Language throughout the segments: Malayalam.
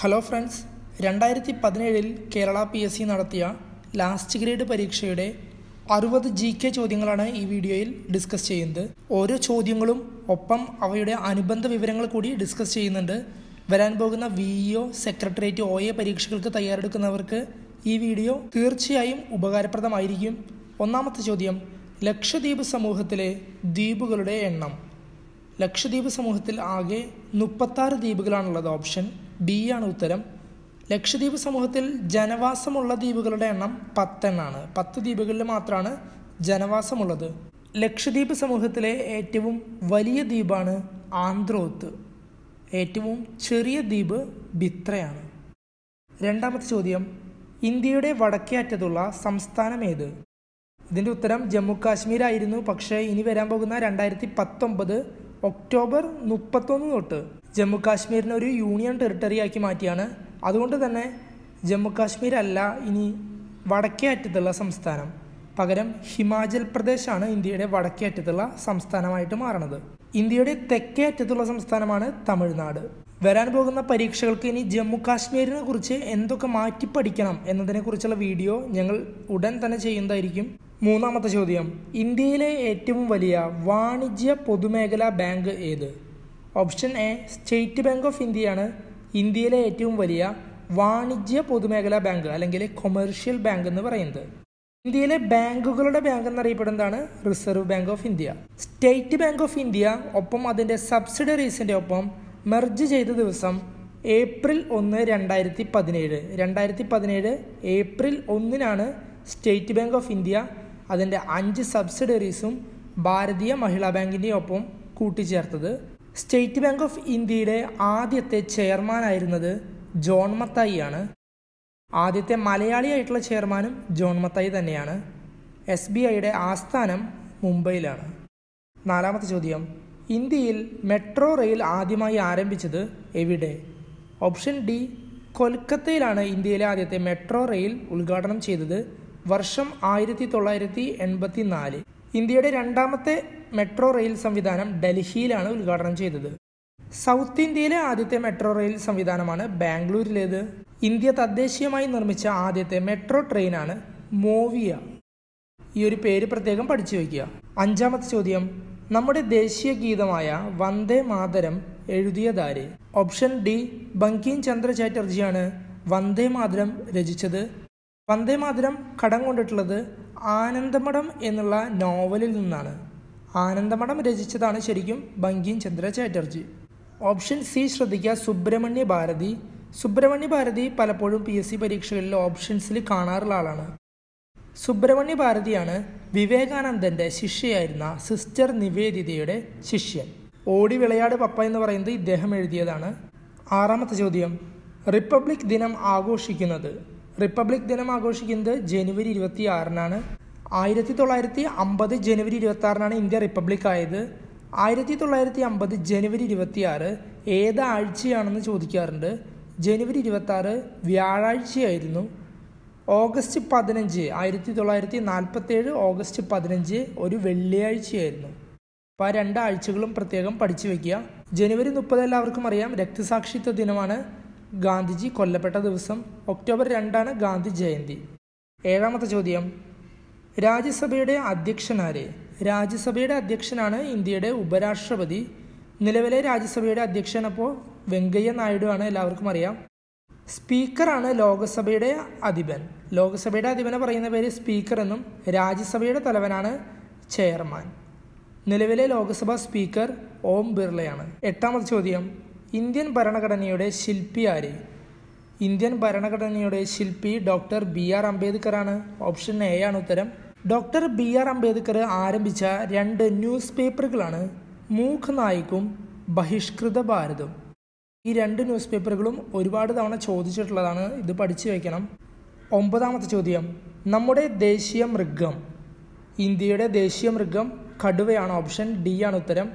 ഹലോ ഫ്രണ്ട്സ് രണ്ടായിരത്തി പതിനേഴിൽ കേരള പി എസ് സി നടത്തിയ ലാസ്റ്റ് ഗ്രേഡ് പരീക്ഷയുടെ അറുപത് ജി കെ ചോദ്യങ്ങളാണ് ഈ വീഡിയോയിൽ ഡിസ്കസ് ചെയ്യുന്നത് ഓരോ ചോദ്യങ്ങളും ഒപ്പം അവയുടെ അനുബന്ധ വിവരങ്ങൾ കൂടി ഡിസ്കസ് ചെയ്യുന്നുണ്ട് വരാൻ പോകുന്ന V E O secretariat O A പരീക്ഷകൾക്ക് തയ്യാറെടുക്കുന്നവർക്ക് ഈ വീഡിയോ തീർച്ചയായും ഉപകാരപ്രദമായിരിക്കും ഒന്നാമത്തെ ചോദ്യം ലക്ഷദ്വീപ് സമൂഹത്തിലെ ദ്വീപുകളുടെ എണ്ണം ലക്ഷദ്വീപ് സമൂഹത്തിൽ ആകെ മുപ്പത്താറ് ദ്വീപുകളാണുള്ളത് ഓപ്ഷൻ ബി ആണ് ഉത്തരം ലക്ഷദ്വീപ് സമൂഹത്തിൽ ജനവാസമുള്ള ദ്വീപുകളുടെ എണ്ണം പത്തെണ്ണാണ് പത്ത് ദ്വീപുകളിൽ മാത്രമാണ് ജനവാസമുള്ളത് ലക്ഷദ്വീപ് സമൂഹത്തിലെ ഏറ്റവും വലിയ ദ്വീപാണ് ആന്ധ്രോത്ത് ഏറ്റവും ചെറിയ ദ്വീപ് ബിത്രയാണ് രണ്ടാമത്തെ ചോദ്യം ഇന്ത്യയുടെ വടക്കേ അറ്റത്തുള്ള സംസ്ഥാനം ഏത് ഇതിൻ്റെ ഉത്തരം ജമ്മു കാശ്മീരായിരുന്നു പക്ഷേ ഇനി വരാൻ പോകുന്ന രണ്ടായിരത്തി പത്തൊമ്പത് ഒക്ടോബർ മുപ്പത്തൊന്ന് തൊട്ട് ജമ്മു കാശ്മീരിനെ ഒരു യൂണിയൻ ടെറിട്ടറി ആക്കി മാറ്റിയാണ് അതുകൊണ്ട് തന്നെ ജമ്മു കാശ്മീർ അല്ല ഇനി വടക്കേ അറ്റത്തുള്ള സംസ്ഥാനം പകരം ഹിമാചൽ പ്രദേശാണ് ഇന്ത്യയുടെ വടക്കേ അറ്റത്തുള്ള സംസ്ഥാനമായിട്ട് മാറണത് ഇന്ത്യയുടെ തെക്കേ അറ്റത്തുള്ള സംസ്ഥാനമാണ് തമിഴ്നാട് വരാൻ പോകുന്ന പരീക്ഷകൾക്ക് ഇനി ജമ്മു കാശ്മീരിനെ കുറിച്ച് എന്തൊക്കെ മാറ്റി പഠിക്കണം എന്നതിനെക്കുറിച്ചുള്ള വീഡിയോ ഞങ്ങൾ ഉടൻ തന്നെ ചെയ്യുന്നതായിരിക്കും മൂന്നാമത്തെ ചോദ്യം ഇന്ത്യയിലെ ഏറ്റവും വലിയ വാണിജ്യ പൊതുമേഖലാ ബാങ്ക് ഏത് option A state bank of ഇന്ത്യയാണ് ഇന്ത്യയിലെ ഏറ്റവും വലിയ വാണിജ്യ പൊതുമേഖലാ ബാങ്ക് അല്ലെങ്കിൽ കൊമേഴ്ഷ്യൽ ബാങ്ക് എന്ന് പറയുന്നത് ഇന്ത്യയിലെ ബാങ്കുകളുടെ ബാങ്ക് എന്നറിയപ്പെടുന്നതാണ് reserve bank of India state bank of India ഒപ്പം അതിൻ്റെ സബ്സിഡറീസിൻ്റെ ഒപ്പം മെർജ് ചെയ്ത ദിവസം ഏപ്രിൽ ഒന്ന് രണ്ടായിരത്തി പതിനേഴ് രണ്ടായിരത്തി പതിനേഴ് ഏപ്രിൽ ഒന്നിനാണ് സ്റ്റേറ്റ് ബാങ്ക് ഓഫ് ഇന്ത്യ അതിൻ്റെ അഞ്ച് സബ്സിഡറീസും ഭാരതീയ മഹിളാ ബാങ്കിൻ്റെ ഒപ്പം കൂട്ടിച്ചേർത്തത് സ്റ്റേറ്റ് ബാങ്ക് ഓഫ് ഇന്ത്യയുടെ ആദ്യത്തെ ചെയർമാനായിരുന്നത് ജോൺ മത്തായി ആണ് ആദ്യത്തെ മലയാളിയായിട്ടുള്ള ചെയർമാനും ജോൺ മത്തായി തന്നെയാണ് എസ് ബി ഐയുടെ ആസ്ഥാനം മുംബൈയിലാണ് നാലാമത്തെ ചോദ്യം ഇന്ത്യയിൽ മെട്രോ റെയിൽ ആദ്യമായി ആരംഭിച്ചത് എവിടെ ഓപ്ഷൻ ഡി കൊൽക്കത്തയിലാണ് ഇന്ത്യയിലെ ആദ്യത്തെ മെട്രോ റെയിൽ ഉദ്ഘാടനം ചെയ്തത് വർഷം ആയിരത്തി തൊള്ളായിരത്തി എൺപത്തി നാല് ഇന്ത്യയുടെ രണ്ടാമത്തെ മെട്രോ റെയിൽ സംവിധാനം ഡൽഹിയിലാണ് ഉദ്ഘാടനം ചെയ്തത് സൗത്ത് ഇന്ത്യയിലെ ആദ്യത്തെ മെട്രോ റെയിൽ സംവിധാനമാണ് ബാംഗ്ലൂരിലേത് ഇന്ത്യ തദ്ദേശീയമായി നിർമ്മിച്ച ആദ്യത്തെ മെട്രോ ട്രെയിനാണ് മോവിയ ഈ ഒരു പേര് പ്രത്യേകം പഠിച്ചു വയ്ക്കുക അഞ്ചാമത്തെ ചോദ്യം നമ്മുടെ ദേശീയ ഗീതമായ വന്ദേ മാതരം എഴുതിയതാര് ഓപ്ഷൻ ഡി ബങ്കിം ചന്ദ്ര ചാറ്റർജിയാണ് വന്ദേ മാതരം രചിച്ചത് വന്ദേമാതരം കടം കൊണ്ടിട്ടുള്ളത് ആനന്ദമഠം എന്നുള്ള നോവലിൽ നിന്നാണ് ആനന്ദമഠം രചിച്ചതാണ് ശരിക്കും ബങ്കിം ചന്ദ്ര ചാറ്റർജി ഓപ്ഷൻ സി ശ്രദ്ധിക്കുക സുബ്രഹ്മണ്യ ഭാരതി സുബ്രഹ്മണ്യ ഭാരതി പലപ്പോഴും പി എസ് സി പരീക്ഷകളിൽ ഓപ്ഷൻസിൽ കാണാറുള്ള ആളാണ് സുബ്രഹ്മണ്യ ഭാരതിയാണ് വിവേകാനന്ദൻ്റെ ശിഷ്യയായിരുന്ന സിസ്റ്റർ നിവേദിതയുടെ ശിഷ്യൻ ഓടി വിളയാട് പപ്പ എന്ന് പറയുന്നത് ഇദ്ദേഹം എഴുതിയതാണ് ആറാമത്തെ ചോദ്യം റിപ്പബ്ലിക് ദിനം ആഘോഷിക്കുന്നത് റിപ്പബ്ലിക് ദിനം ആഘോഷിക്കുന്നത് ജനുവരി ഇരുപത്തി ആറിനാണ് ആയിരത്തി തൊള്ളായിരത്തി അമ്പത് ജനുവരി ഇരുപത്തി ആറിനാണ് ഇന്ത്യ റിപ്പബ്ലിക് ആയത് ആയിരത്തി തൊള്ളായിരത്തി അമ്പത് ജനുവരി ഇരുപത്തി ആറ് ഏത് ആഴ്ചയാണെന്ന് ചോദിക്കാറുണ്ട് ജനുവരി ഇരുപത്തി ആറ് വ്യാഴാഴ്ചയായിരുന്നു ഓഗസ്റ്റ് പതിനഞ്ച് ആയിരത്തി തൊള്ളായിരത്തി നാൽപ്പത്തേഴ് ഓഗസ്റ്റ് പതിനഞ്ച് ഒരു വെള്ളിയാഴ്ചയായിരുന്നു അപ്പോൾ ആ രണ്ടാഴ്ചകളും പ്രത്യേകം പഠിച്ചു വയ്ക്കുക ജനുവരി മുപ്പത് എല്ലാവർക്കും അറിയാം രക്തസാക്ഷിത്വ ദിനമാണ് ഗാന്ധിജി കൊല്ലപ്പെട്ട ദിവസം ഒക്ടോബർ രണ്ടാണ് ഗാന്ധി ജയന്തി ഏഴാമത്തെ ചോദ്യം രാജ്യസഭയുടെ അധ്യക്ഷനാരെ രാജ്യസഭയുടെ അധ്യക്ഷനാണ് ഇന്ത്യയുടെ ഉപരാഷ്ട്രപതി നിലവിലെ രാജ്യസഭയുടെ അധ്യക്ഷൻ അപ്പോൾ വെങ്കയ്യ നായിഡു ആണ് എല്ലാവർക്കും അറിയാം സ്പീക്കറാണ് ലോകസഭയുടെ അധിപൻ ലോകസഭയുടെ അധിപനെ പറയുന്ന പേര് സ്പീക്കർ എന്നും രാജ്യസഭയുടെ തലവനാണ് ചെയർമാൻ നിലവിലെ ലോകസഭാ സ്പീക്കർ ഓം ബിർളയാണ് എട്ടാമത് ചോദ്യം ഇന്ത്യൻ ഭരണഘടനയുടെ ശില്പി ആര് ഇന്ത്യൻ ഭരണഘടനയുടെ ശില്പി ഡോക്ടർ ബി ആർ അംബേദ്കർ ആണ് ഓപ്ഷൻ എ ആണ് ഉത്തരം ഡോക്ടർ ബി ആർ അംബേദ്കർ ആരംഭിച്ച രണ്ട് ന്യൂസ് പേപ്പറുകളാണ് മൂഖ് നായിക്കും ബഹിഷ്കൃത ഭാരതം ഈ രണ്ട് ന്യൂസ് പേപ്പറുകളും ഒരുപാട് തവണ ചോദിച്ചിട്ടുള്ളതാണ് ഇത് പഠിച്ചു വയ്ക്കണം ഒമ്പതാമത്തെ ചോദ്യം നമ്മുടെ ദേശീയ മൃഗം ഇന്ത്യയുടെ ദേശീയ മൃഗം കടുവയാണ് ഓപ്ഷൻ ഡി ആണ് ഉത്തരം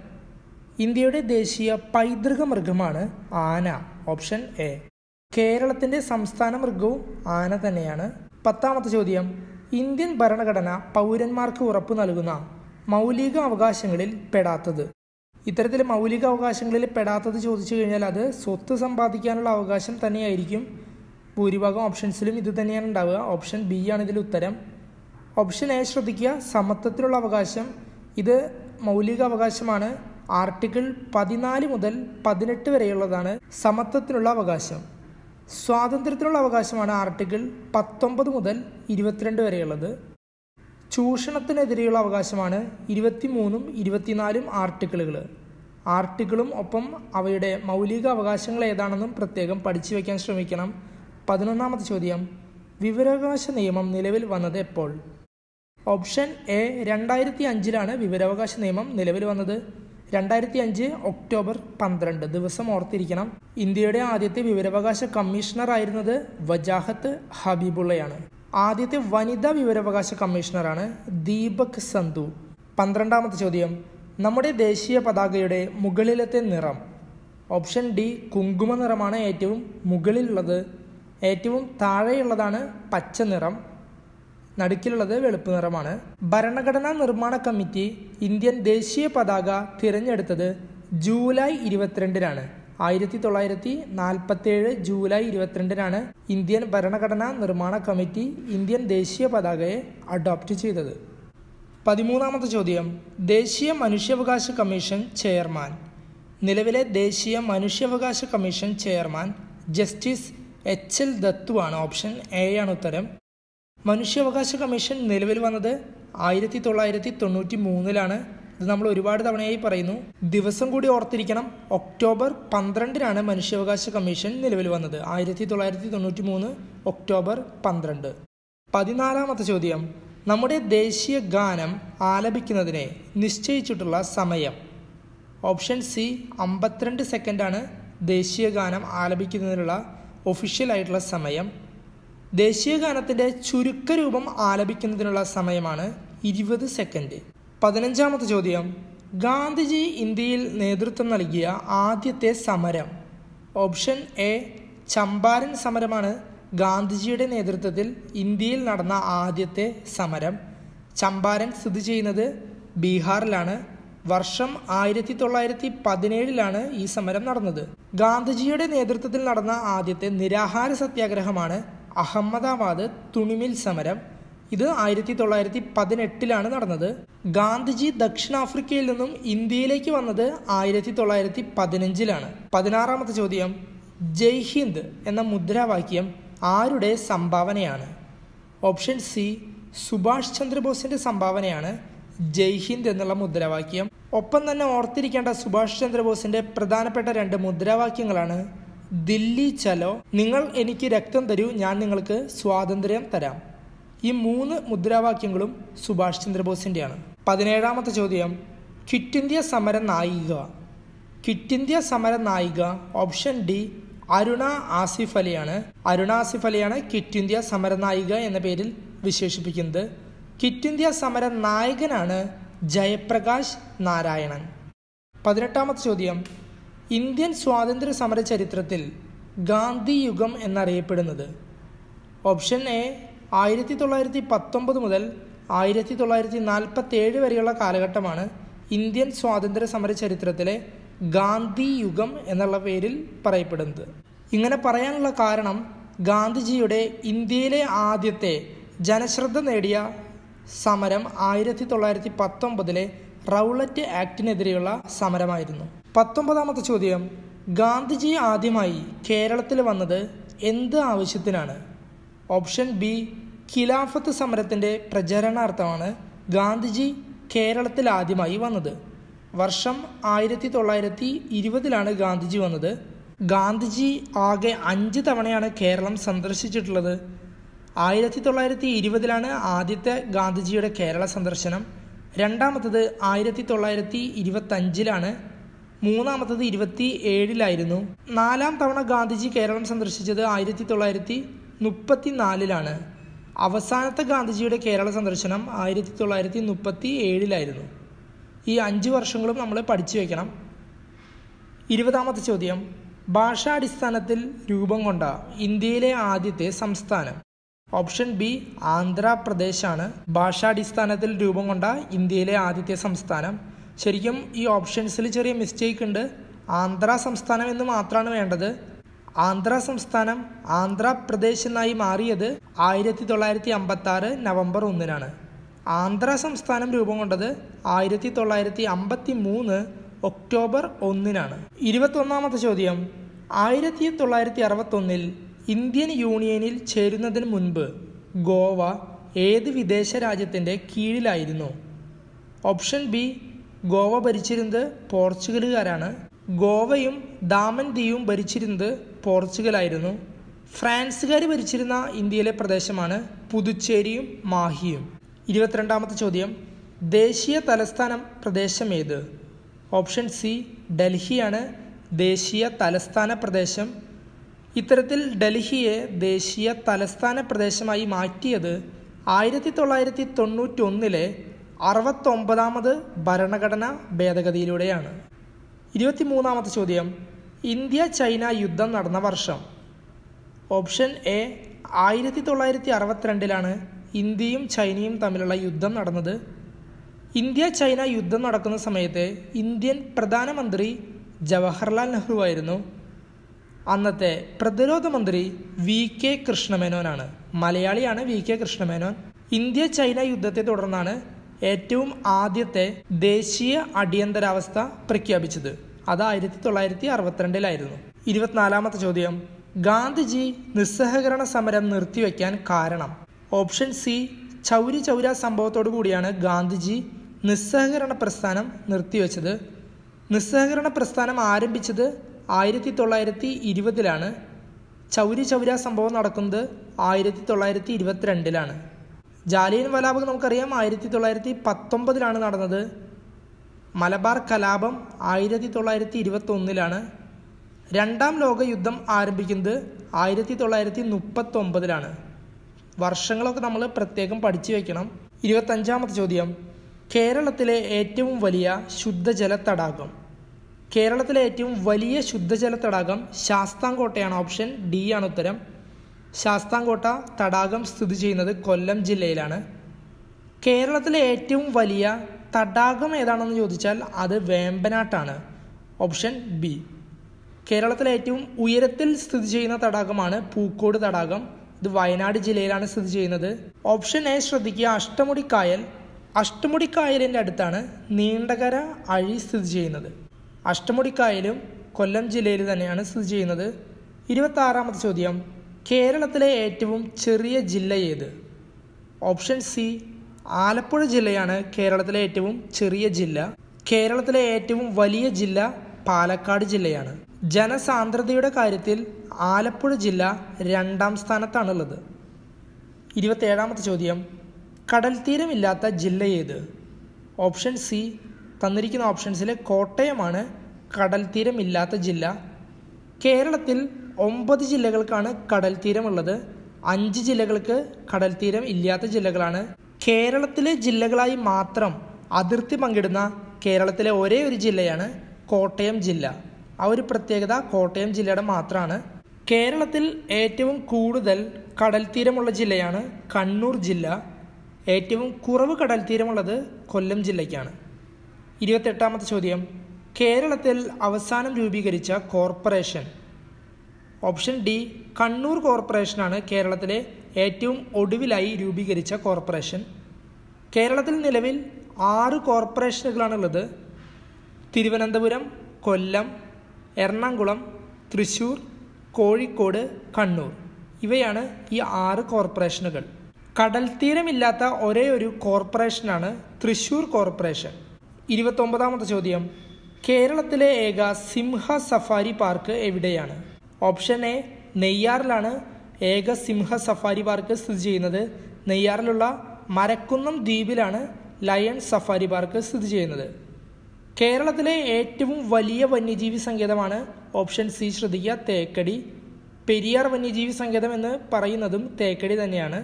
ഇന്ത്യയുടെ ദേശീയ പൈതൃക മൃഗമാണ് ആന ഓപ്ഷൻ എ കേരളത്തിന്റെ സംസ്ഥാന മൃഗവും ആന തന്നെയാണ് പത്താമത്തെ ചോദ്യം ഇന്ത്യൻ ഭരണഘടന പൗരന്മാർക്ക് ഉറപ്പു നൽകുന്ന മൗലിക അവകാശങ്ങളിൽ പെടാത്തത് ഇത്തരത്തിൽ മൗലിക അവകാശങ്ങളിൽ പെടാത്തത് ചോദിച്ചു കഴിഞ്ഞാൽ അത് സ്വത്ത് സമ്പാദിക്കാനുള്ള അവകാശം തന്നെയായിരിക്കും ഭൂരിഭാഗം ഓപ്ഷൻസിലും ഇത് തന്നെയാണ് ഉണ്ടാവുക ഓപ്ഷൻ ബി ആണ് ഇതിൽ ഉത്തരം ഓപ്ഷൻ എ ശ്രദ്ധിക്കുക സമത്വത്തിലുള്ള അവകാശം ഇത് മൗലിക അവകാശമാണ് ആർട്ടിക്കിൾ പതിനാല് മുതൽ പതിനെട്ട് വരെയുള്ളതാണ് സമത്വത്തിനുള്ള അവകാശം സ്വാതന്ത്ര്യത്തിനുള്ള അവകാശമാണ് ആർട്ടിക്കിൾ പത്തൊമ്പത് മുതൽ ഇരുപത്തിരണ്ട് വരെയുള്ളത് ചൂഷണത്തിനെതിരെയുള്ള അവകാശമാണ് ഇരുപത്തിമൂന്നും ഇരുപത്തിനാലും ആർട്ടിക്കിളുകൾ ആർട്ടിക്കിളും ഒപ്പം അവയുടെ മൗലിക അവകാശങ്ങൾ ഏതാണെന്നും പ്രത്യേകം പഠിച്ചു വയ്ക്കാൻ ശ്രമിക്കണം പതിനൊന്നാമത്തെ ചോദ്യം വിവരാവകാശ നിയമം നിലവിൽ വന്നത് എപ്പോൾ ഓപ്ഷൻ എ രണ്ടായിരത്തി അഞ്ചിലാണ് വിവരാവകാശ നിയമം നിലവിൽ വന്നത് രണ്ടായിരത്തി അഞ്ച് ഒക്ടോബർ പന്ത്രണ്ട് ദിവസം ഓർത്തിരിക്കണം ഇന്ത്യയുടെ ആദ്യത്തെ വിവരാവകാശ കമ്മീഷണർ ആയിരുന്നത് വജാഹത്ത് ഹബീബുള്ളയാണ് ആദ്യത്തെ വനിതാ വിവരാവകാശ കമ്മീഷണറാണ് ദീപക് സന്ധു പന്ത്രണ്ടാമത്തെ ചോദ്യം നമ്മുടെ ദേശീയ പതാകയുടെ മുകളിലത്തെ നിറം ഓപ്ഷൻ ഡി കുങ്കുമ നിറമാണ് ഏറ്റവും മുകളിലുള്ളത് ഏറ്റവും താഴെയുള്ളതാണ് പച്ച നിറം നടുക്കിലുള്ളത് വെളുപ്പ് നിറമാണ് ഭരണഘടനാ നിർമ്മാണ കമ്മിറ്റി ഇന്ത്യൻ ദേശീയ പതാക തിരഞ്ഞെടുത്തത് ജൂലൈ ഇരുപത്തിരണ്ടിനാണ് ആയിരത്തി തൊള്ളായിരത്തി ഏഴ് ജൂലൈ ഇരുപത്തിരണ്ടിനാണ് ഇന്ത്യൻ ഭരണഘടനാ നിർമ്മാണ കമ്മിറ്റി ഇന്ത്യൻ ദേശീയ പതാകയെ അഡോപ്റ്റ് ചെയ്തത് പതിമൂന്നാമത്തെ ചോദ്യം ദേശീയ മനുഷ്യാവകാശ കമ്മീഷൻ ചെയർമാൻ നിലവിലെ ദേശീയ മനുഷ്യാവകാശ commission chairman justice H L Dattu ആണ് ഓപ്ഷൻ എ ആണ് ഉത്തരം മനുഷ്യാവകാശ കമ്മീഷൻ നിലവിൽ വന്നത് ആയിരത്തി തൊള്ളായിരത്തി തൊണ്ണൂറ്റി മൂന്നിലാണ് ഇത് നമ്മൾ ഒരുപാട് തവണയായി പറയുന്നു ദിവസം കൂടി ഓർത്തിരിക്കണം ഒക്ടോബർ പന്ത്രണ്ടിനാണ് മനുഷ്യാവകാശ കമ്മീഷൻ നിലവിൽ വന്നത് ആയിരത്തി തൊള്ളായിരത്തി തൊണ്ണൂറ്റി മൂന്ന് ഒക്ടോബർ പന്ത്രണ്ട് പതിനാലാമത്തെ ചോദ്യം നമ്മുടെ ദേശീയ ഗാനം ആലപിക്കുന്നതിനെ നിശ്ചയിച്ചിട്ടുള്ള സമയം ഓപ്ഷൻ സി അമ്പത്തിരണ്ട് സെക്കൻഡാണ് ദേശീയ ഗാനം ആലപിക്കുന്നതിനുള്ള ഒഫീഷ്യൽ ആയിട്ടുള്ള സമയം ദേശീയഗാനത്തിൻ്റെ ചുരുക്കരൂപം ആലപിക്കുന്നതിനുള്ള സമയമാണ് ഇരുപത് സെക്കൻഡ് പതിനഞ്ചാമത്തെ ചോദ്യം ഗാന്ധിജി ഇന്ത്യയിൽ നേതൃത്വം നൽകിയ ആദ്യത്തെ സമരം ഓപ്ഷൻ എ ചമ്പാരൻ സമരമാണ് ഗാന്ധിജിയുടെ നേതൃത്വത്തിൽ ഇന്ത്യയിൽ നടന്ന ആദ്യത്തെ സമരം ചമ്പാരൻ സ്ഥിതി ചെയ്യുന്നത് ബീഹാറിലാണ് വർഷം ആയിരത്തി തൊള്ളായിരത്തി പതിനേഴിലാണ് ഈ സമരം നടന്നത് ഗാന്ധിജിയുടെ നേതൃത്വത്തിൽ നടന്ന ആദ്യത്തെ നിരാഹാര സത്യാഗ്രഹമാണ് അഹമ്മദാബാദ് തുണിമിൽ സമരം ഇത് ആയിരത്തി തൊള്ളായിരത്തി പതിനെട്ടിലാണ് നടന്നത് ഗാന്ധിജി ദക്ഷിണാഫ്രിക്കയിൽ നിന്നും ഇന്ത്യയിലേക്ക് വന്നത് ആയിരത്തി തൊള്ളായിരത്തി പതിനഞ്ചിലാണ് പതിനാറാമത്തെ ചോദ്യം ജയ് ഹിന്ദ് എന്ന മുദ്രാവാക്യം ആരുടെ സംഭാവനയാണ് ഓപ്ഷൻ സി സുഭാഷ് ചന്ദ്രബോസിന്റെ സംഭാവനയാണ് ജയ് ഹിന്ദ് എന്നുള്ള മുദ്രാവാക്യം ഒപ്പം തന്നെ ഓർത്തിരിക്കേണ്ട സുഭാഷ് ചന്ദ്രബോസിന്റെ പ്രധാനപ്പെട്ട രണ്ട് മുദ്രാവാക്യങ്ങളാണ് ദില്ലി ചലോ നിങ്ങൾ എനിക്ക് രക്തം തരൂ ഞാൻ നിങ്ങൾക്ക് സ്വാതന്ത്ര്യം തരാം ഈ മൂന്ന് മുദ്രാവാക്യങ്ങളും സുഭാഷ് ചന്ദ്രബോസിൻ്റെയാണ് പതിനേഴാമത്തെ ചോദ്യം ക്വിറ്റ് ഇന്ത്യ സമര നായിക ക്വിറ്റ് ഇന്ത്യ സമര നായിക ഓപ്ഷൻ ഡി അരുണ ആസിഫ് അലിയാണ് അരുണ ആസിഫ് അലിയാണ് ക്വിറ്റ് ഇന്ത്യ സമര നായിക എന്ന പേരിൽ വിശേഷിപ്പിക്കുന്നത് ക്വിറ്റ് ഇന്ത്യ സമര നായകനാണ് ജയപ്രകാശ് നാരായണൻ പതിനെട്ടാമത്തെ ചോദ്യം ഇന്ത്യൻ സ്വാതന്ത്ര്യ സമര ചരിത്രത്തിൽ ഗാന്ധി യുഗം എന്നറിയപ്പെടുന്നത് ഓപ്ഷൻ എ ആയിരത്തി തൊള്ളായിരത്തി പത്തൊമ്പത് മുതൽ ആയിരത്തി തൊള്ളായിരത്തി നാൽപ്പത്തി ഏഴ് വരെയുള്ള കാലഘട്ടമാണ് ഇന്ത്യൻ സ്വാതന്ത്ര്യ സമര ചരിത്രത്തിലെ ഗാന്ധി യുഗം എന്നുള്ള പേരിൽ പറയപ്പെടുന്നത് ഇങ്ങനെ പറയാനുള്ള കാരണം ഗാന്ധിജിയുടെ ഇന്ത്യയിലെ ആദ്യത്തെ ജനശ്രദ്ധ നേടിയ സമരം ആയിരത്തി തൊള്ളായിരത്തി പത്തൊമ്പതിലെ റൗളറ്റ് ആക്ടിനെതിരെയുള്ള സമരമായിരുന്നു പത്തൊമ്പതാമത്തെ ചോദ്യം ഗാന്ധിജി ആദ്യമായി കേരളത്തിൽ വന്നത് എന്ത് ആവശ്യത്തിനാണ് ഓപ്ഷൻ ബി ഖിലാഫത്ത് സമരത്തിൻ്റെ പ്രചരണാർത്ഥമാണ് ഗാന്ധിജി കേരളത്തിൽ ആദ്യമായി വന്നത് വർഷം ആയിരത്തി തൊള്ളായിരത്തി ഇരുപതിലാണ് ഗാന്ധിജി വന്നത് ഗാന്ധിജി ആകെ അഞ്ച് തവണയാണ് കേരളം സന്ദർശിച്ചിട്ടുള്ളത് ആയിരത്തി തൊള്ളായിരത്തി ഇരുപതിലാണ് ആദ്യത്തെ ഗാന്ധിജിയുടെ കേരള സന്ദർശനം രണ്ടാമത്തത് ആയിരത്തി തൊള്ളായിരത്തി ഇരുപത്തഞ്ചിലാണ് മൂന്നാമത്തത് ഇരുപത്തി ഏഴിലായിരുന്നു നാലാം തവണ ഗാന്ധിജി കേരളം സന്ദർശിച്ചത് ആയിരത്തി തൊള്ളായിരത്തി മുപ്പത്തി നാലിലാണ് അവസാനത്തെ ഗാന്ധിജിയുടെ കേരള സന്ദർശനം ആയിരത്തി തൊള്ളായിരത്തി മുപ്പത്തി ഏഴിലായിരുന്നു ഈ അഞ്ച് വർഷങ്ങളും നമ്മൾ പഠിച്ചു വയ്ക്കണം ഇരുപതാമത്തെ ചോദ്യം ഭാഷാടിസ്ഥാനത്തിൽ രൂപം കൊണ്ട ഇന്ത്യയിലെ ആദ്യത്തെ സംസ്ഥാനം ഓപ്ഷൻ ബി ആന്ധ്രാപ്രദേശാണ് ഭാഷാടിസ്ഥാനത്തിൽ രൂപം കൊണ്ട ഇന്ത്യയിലെ ആദ്യത്തെ സംസ്ഥാനം ശരിക്കും ഈ ഓപ്ഷൻസിൽ ചെറിയ മിസ്റ്റേക്ക് ഉണ്ട് ആന്ധ്ര സംസ്ഥാനം എന്ന് മാത്രമാണ് വേണ്ടത് ആന്ധ്ര സംസ്ഥാനം ആന്ധ്രാപ്രദേശ് എന്നായി മാറിയത് ആയിരത്തി തൊള്ളായിരത്തി അമ്പത്തി ആറ് നവംബർ ഒന്നിനാണ് ആന്ധ്ര സംസ്ഥാനം രൂപം കൊണ്ടത് ആയിരത്തി തൊള്ളായിരത്തി അമ്പത്തി മൂന്ന് ഒക്ടോബർ ഒന്നിനാണ് ഇരുപത്തൊന്നാമത്തെ ചോദ്യം ആയിരത്തി തൊള്ളായിരത്തി അറുപത്തൊന്നിൽ ഇന്ത്യൻ യൂണിയനിൽ ചേരുന്നതിന് മുൻപ് ഗോവ ഏത് വിദേശ രാജ്യത്തിൻ്റെ കീഴിലായിരുന്നു ഓപ്ഷൻ ബി ഗോവ ഭരിച്ചിരുന്നത് പോർച്ചുഗലുകാരാണ് ഗോവയും ദാമൻ ദ്വീപും ഭരിച്ചിരുന്നത് പോർച്ചുഗലായിരുന്നു ഫ്രാൻസുകാർ ഭരിച്ചിരുന്ന ഇന്ത്യയിലെ പ്രദേശമാണ് പുതുച്ചേരിയും മാഹിയും ഇരുപത്തിരണ്ടാമത്തെ ചോദ്യം ദേശീയ തലസ്ഥാനം പ്രദേശം ഏത് ഓപ്ഷൻ സി ഡൽഹിയാണ് ദേശീയ തലസ്ഥാന പ്രദേശം ഇത്തരത്തിൽ ഡൽഹിയെ ദേശീയ തലസ്ഥാന പ്രദേശമായി മാറ്റിയത് ആയിരത്തി തൊള്ളായിരത്തി തൊണ്ണൂറ്റൊന്നിലെ അറുപത്തൊമ്പതാമത് ഭരണഘടന ഭേദഗതിയിലൂടെയാണ് മൂന്നാമത്തെ ചോദ്യം ഇന്ത്യ ചൈന യുദ്ധം നടന്ന വർഷം ഓപ്ഷൻ എ ആയിരത്തി തൊള്ളായിരത്തി അറുപത്തിരണ്ടിലാണ് ഇന്ത്യയും ചൈനയും തമ്മിലുള്ള യുദ്ധം നടന്നത് ഇന്ത്യ ചൈന യുദ്ധം നടക്കുന്ന സമയത്ത് ഇന്ത്യൻ പ്രധാനമന്ത്രി ജവഹർലാൽ നെഹ്റു ആയിരുന്നു അന്നത്തെ പ്രതിരോധ മന്ത്രി വി കെ കൃഷ്ണമേനോനാണ് മലയാളിയാണ് V K Krishna Menon India China യുദ്ധത്തെ തുടർന്നാണ് ഏറ്റവും ആദ്യത്തെ ദേശീയ അടിയന്തരാവസ്ഥ പ്രഖ്യാപിച്ചത് അത് ആയിരത്തി തൊള്ളായിരത്തി അറുപത്തിരണ്ടിലായിരുന്നു ഇരുപത്തിനാലാമത്തെ ചോദ്യം ഗാന്ധിജി നിസ്സഹകരണ സമരം നിർത്തിവെക്കാൻ കാരണം ഓപ്ഷൻ സി ചൗരി ചൗര സംഭവത്തോടു കൂടിയാണ് ഗാന്ധിജി നിസ്സഹകരണ പ്രസ്ഥാനം നിർത്തിവെച്ചത് നിസ്സഹകരണ പ്രസ്ഥാനം ആരംഭിച്ചത് ആയിരത്തി തൊള്ളായിരത്തി ഇരുപതിലാണ് ചൗരി ചൗര സംഭവം നടക്കുന്നത് ആയിരത്തി തൊള്ളായിരത്തി ഇരുപത്തിരണ്ടിലാണ് ജാലിയൻ വലാപകം നമുക്കറിയാം ആയിരത്തി തൊള്ളായിരത്തി പത്തൊമ്പതിലാണ് നടന്നത് മലബാർ കലാപം ആയിരത്തി തൊള്ളായിരത്തി ഇരുപത്തൊന്നിലാണ് രണ്ടാം ലോക യുദ്ധം ആരംഭിക്കുന്നത് ആയിരത്തി തൊള്ളായിരത്തി മുപ്പത്തൊമ്പതിലാണ് വർഷങ്ങളൊക്കെ നമ്മൾ പ്രത്യേകം പഠിച്ചു വയ്ക്കണം ഇരുപത്തഞ്ചാമത്തെ ചോദ്യം കേരളത്തിലെ ഏറ്റവും വലിയ ശുദ്ധജല തടാകം കേരളത്തിലെ ഏറ്റവും വലിയ ശുദ്ധജല തടാകം ശാസ്താംകോട്ടയാണ് ഓപ്ഷൻ ഡി ആണ് ഉത്തരം ശാസ്താംകോട്ട തടാകം സ്ഥിതി ചെയ്യുന്നത് കൊല്ലം ജില്ലയിലാണ് കേരളത്തിലെ ഏറ്റവും വലിയ തടാകം ഏതാണെന്ന് ചോദിച്ചാൽ അത് വേമ്പനാട്ടാണ് ഓപ്ഷൻ ബി കേരളത്തിലെ ഏറ്റവും ഉയരത്തിൽ സ്ഥിതി ചെയ്യുന്ന തടാകമാണ് പൂക്കോട് തടാകം ഇത് വയനാട് ജില്ലയിലാണ് സ്ഥിതി ചെയ്യുന്നത് ഓപ്ഷൻ എ ശ്രദ്ധിക്കുക അഷ്ടമുടിക്കായൽ അഷ്ടമുടിക്കായലിൻ്റെ അടുത്താണ് നീണ്ടകര അഴി സ്ഥിതി ചെയ്യുന്നത് അഷ്ടമുടിക്കായലും കൊല്ലം ജില്ലയിൽ തന്നെയാണ് സ്ഥിതി ചെയ്യുന്നത് ആറാമത്തെ ചോദ്യം കേരളത്തിലെ ഏറ്റവും ചെറിയ ജില്ല ഏത് ഓപ്ഷൻ സി ആലപ്പുഴ ജില്ലയാണ് കേരളത്തിലെ ഏറ്റവും ചെറിയ ജില്ല കേരളത്തിലെ ഏറ്റവും വലിയ ജില്ല പാലക്കാട് ജില്ലയാണ് ജനസാന്ദ്രതയുടെ കാര്യത്തിൽ ആലപ്പുഴ ജില്ല രണ്ടാം സ്ഥാനത്താണുള്ളത് ഇരുപത്തേഴാമത്തെ ചോദ്യം കടൽ തീരമില്ലാത്ത ജില്ല ഏത് ഓപ്ഷൻ സി തന്നിരിക്കുന്ന ഓപ്ഷൻസിലെ കോട്ടയമാണ് കടൽ തീരമില്ലാത്ത ജില്ല കേരളത്തിൽ ഒമ്പത് ജില്ലകൾക്കാണ് കടൽ തീരമുള്ളത് അഞ്ച് ജില്ലകൾക്ക് കടൽ തീരം ഇല്ലാത്ത ജില്ലകളാണ് കേരളത്തിലെ ജില്ലകളായി മാത്രം അതിർത്തി പങ്കിടുന്ന കേരളത്തിലെ ഒരേ ഒരു ജില്ലയാണ് കോട്ടയം ജില്ല ആ ഒരു പ്രത്യേകത കോട്ടയം ജില്ലയുടെ മാത്രമാണ് കേരളത്തിൽ ഏറ്റവും കൂടുതൽ കടൽ തീരമുള്ള ജില്ലയാണ് കണ്ണൂർ ജില്ല ഏറ്റവും കുറവ് കടൽ തീരമുള്ളത് കൊല്ലം ജില്ലയ്ക്കാണ് ഇരുപത്തെട്ടാമത്തെ ചോദ്യം കേരളത്തിൽ അവസാനം രൂപീകരിച്ച കോർപ്പറേഷൻ ഓപ്ഷൻ ഡി കണ്ണൂർ കോർപ്പറേഷനാണ് കേരളത്തിലെ ഏറ്റവും ഒടുവിലായി രൂപീകരിച്ച കോർപ്പറേഷൻ കേരളത്തിൽ നിലവിൽ ആറ് കോർപ്പറേഷനുകളാണുള്ളത് തിരുവനന്തപുരം കൊല്ലം എറണാകുളം തൃശ്ശൂർ കോഴിക്കോട് കണ്ണൂർ ഇവയാണ് ഈ ആറ് കോർപ്പറേഷനുകൾ കടൽ തീരമില്ലാത്ത ഒരേ ഒരു കോർപ്പറേഷനാണ് തൃശ്ശൂർ കോർപ്പറേഷൻ ഇരുപത്തൊമ്പതാമത്തെ ചോദ്യം കേരളത്തിലെ ഏക സിംഹ സഫാരി പാർക്ക് എവിടെയാണ് ഓപ്ഷൻ എ നെയ്യാറിലാണ് ഏക സിംഹ സഫാരി പാർക്ക് സ്ഥിതി ചെയ്യുന്നത് നെയ്യാറിലുള്ള മരക്കുന്നം ദ്വീപിലാണ് ലയൺ സഫാരി പാർക്ക് സ്ഥിതി ചെയ്യുന്നത് കേരളത്തിലെ ഏറ്റവും വലിയ വന്യജീവി സങ്കേതമാണ് ഓപ്ഷൻ സി ശ്രദ്ധിക്കുക തേക്കടി പെരിയാർ വന്യജീവി സങ്കേതം എന്ന് പറയുന്നതും തേക്കടി തന്നെയാണ്